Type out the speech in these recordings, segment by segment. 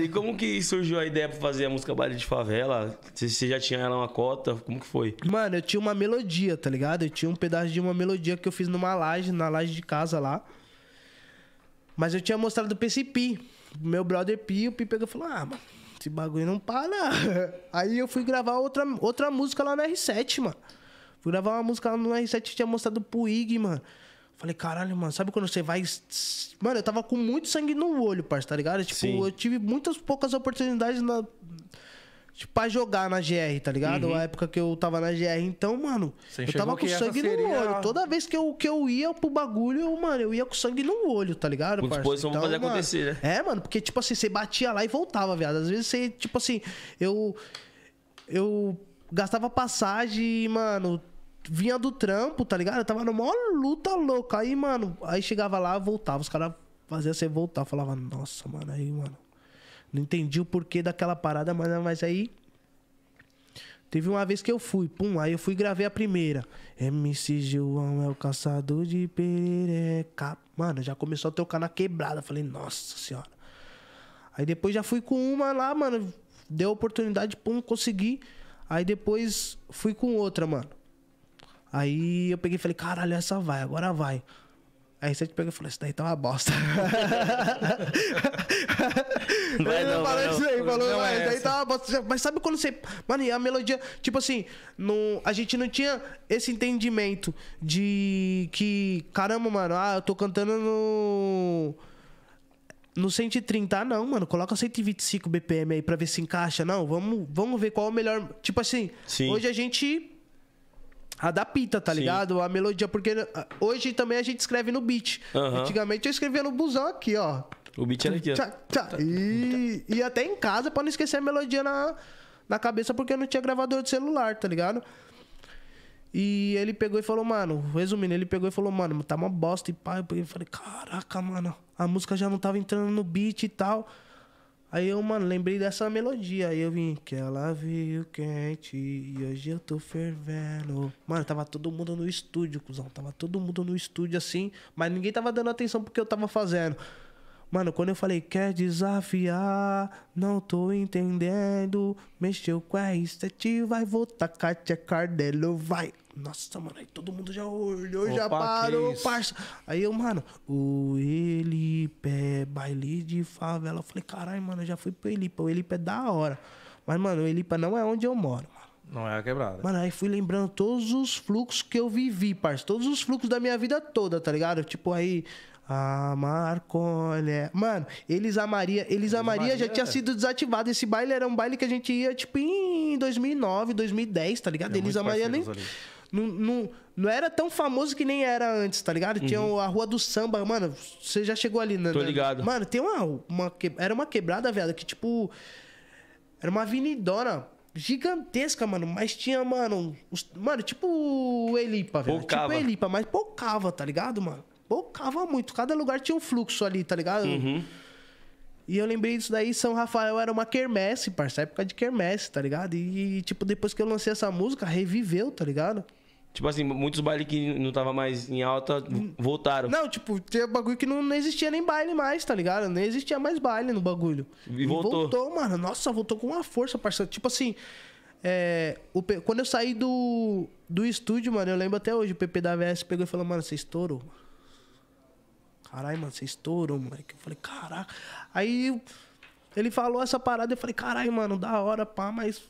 E como que surgiu a ideia pra fazer a música Baile de Favela? Se você já tinha ela uma cota, como que foi? Mano, eu tinha uma melodia, tá ligado? Eu tinha um pedaço de uma melodia que eu fiz numa laje, na laje de casa lá. Mas eu tinha mostrado do PCP. Meu brother Pi, o Pi pegou e falou: Ah, mano, esse bagulho não para. Aí eu fui gravar outra, outra música lá no R7, mano. Fui gravar uma música lá no R7 que tinha mostrado pro Ig, mano. Falei, caralho, mano, sabe quando você vai. Mano, eu tava com muito sangue no olho, parça, tá ligado? Tipo, Sim. eu tive muitas poucas oportunidades na. Tipo, pra jogar na GR, tá ligado? Uhum. A época que eu tava na GR. Então, mano, você eu tava com sangue seria... no olho. Toda vez que eu, que eu ia pro bagulho, eu, mano, eu ia com sangue no olho, tá ligado, parceiro? Depois Então, fazer mano, acontecer, né? É, mano, porque, tipo assim, você batia lá e voltava, viado. Às vezes você, tipo assim, eu. Eu gastava passagem, mano, vinha do trampo, tá ligado? Eu tava numa luta louca. Aí, mano, aí chegava lá, voltava. Os caras faziam você voltar. Eu falava, nossa, mano, aí, mano. Não entendi o porquê daquela parada, mas, mas aí. Teve uma vez que eu fui, pum, aí eu fui e gravei a primeira. MC João é o caçador de perereca. Mano, já começou a tocar na quebrada. Falei, nossa senhora. Aí depois já fui com uma lá, mano. Deu oportunidade, pum, consegui. Aí depois fui com outra, mano. Aí eu peguei e falei, caralho, essa vai, agora vai. Aí você te pegou e falou, isso daí tá uma bosta. vai não, falou isso aí, falou, não é daí tá uma bosta. Mas sabe quando você. Mano, e a melodia, tipo assim, no a gente não tinha esse entendimento de que, caramba, mano, ah, eu tô cantando no. No 130, ah, não, mano. Coloca 125 BPM aí pra ver se encaixa. Não, vamos, vamos ver qual é o melhor. Tipo assim, Sim. hoje a gente a da pita, tá Sim. ligado? A melodia, porque hoje também a gente escreve no beat. Antigamente eu escrevia no busão aqui, ó. O beat era aqui, ó. Tchá, tchá. E, e até em casa, pra não esquecer a melodia na, na cabeça, porque eu não tinha gravador de celular, tá ligado? E ele pegou e falou, mano, resumindo, ele pegou e falou, mano, tá uma bosta e pai. Eu falei, caraca, mano, a música já não tava entrando no beat e tal. Aí eu, mano, lembrei dessa melodia. Aí eu vim, que ela veio quente e hoje eu tô fervendo. Mano, tava todo mundo no estúdio, cuzão. Tava todo mundo no estúdio assim, mas ninguém tava dando atenção porque eu tava fazendo. Mano, quando eu falei, quer desafiar, não tô entendendo. Mexeu com a estética, vai voltar, Katia Cardelo, vai. Nossa, mano, aí todo mundo já olhou, Opa, já parou, parça. Aí eu, mano, o Elipe é baile de favela. Eu falei, caralho, mano, eu já fui pro Elipa O Elipe é da hora. Mas, mano, o Elipa não é onde eu moro, mano. Não é a quebrada. Mano, aí fui lembrando todos os fluxos que eu vivi, parça. Todos os fluxos da minha vida toda, tá ligado? Tipo, aí. A Marconha é, Mano, eles a Maria, eles a Maria, Maria já tinha sido desativado. Esse baile era um baile que a gente ia tipo em 2009, 2010, tá ligado? É eles a Maria nem ali. Não, não, não era tão famoso que nem era antes, tá ligado? Uhum. Tinha a Rua do Samba, mano, você já chegou ali, né? Tô né? ligado. Mano, tem uma, uma que... era uma quebrada, velho, que tipo... Era uma avenidona gigantesca, mano, mas tinha, mano... Os... Mano, tipo Elipa, velho. Tipo Elipa, mas poucava, tá ligado, mano? Poucava muito. Cada lugar tinha um fluxo ali, tá ligado? Uhum. E eu lembrei disso daí, São Rafael era uma quermesse, parça, época de quermesse, tá ligado? E, tipo, depois que eu lancei essa música, reviveu, tá ligado? Tipo assim, muitos bailes que não tava mais em alta voltaram. Não, tipo, tinha bagulho que não, não existia nem baile mais, tá ligado? Nem existia mais baile no bagulho. E, e voltou. mano. Nossa, voltou com uma força, parceiro. Tipo assim, é, o, quando eu saí do, do estúdio, mano, eu lembro até hoje, o PP da VS pegou e falou, mano, você estourou. Caralho, mano, você estourou, moleque. Eu falei, caraca. Aí ele falou essa parada, eu falei, caralho, mano, da hora, pá, mas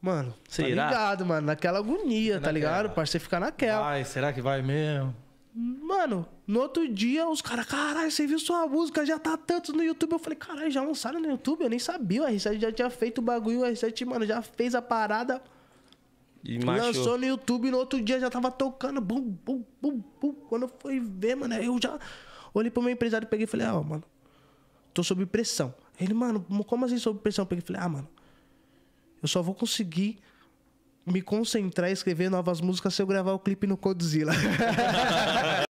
Mano, tá será? tá ligado, mano, naquela agonia, será tá ligado? Pra você ficar naquela. Ai, será que vai mesmo? Mano, no outro dia os caras, caralho, você viu sua música, já tá tanto no YouTube. Eu falei, caralho, já lançaram no YouTube? Eu nem sabia, o R7 já tinha feito o bagulho, o R7, mano, já fez a parada. E lançou machou. no YouTube, no outro dia já tava tocando, bum, bum, bum, bum. Quando eu fui ver, mano, eu já olhei pro meu empresário, peguei e falei, ah, mano, tô sob pressão. Ele, mano, como assim sob pressão? Eu peguei e falei, ah, mano, eu só vou conseguir me concentrar e escrever novas músicas se eu gravar o clipe no Codzilla.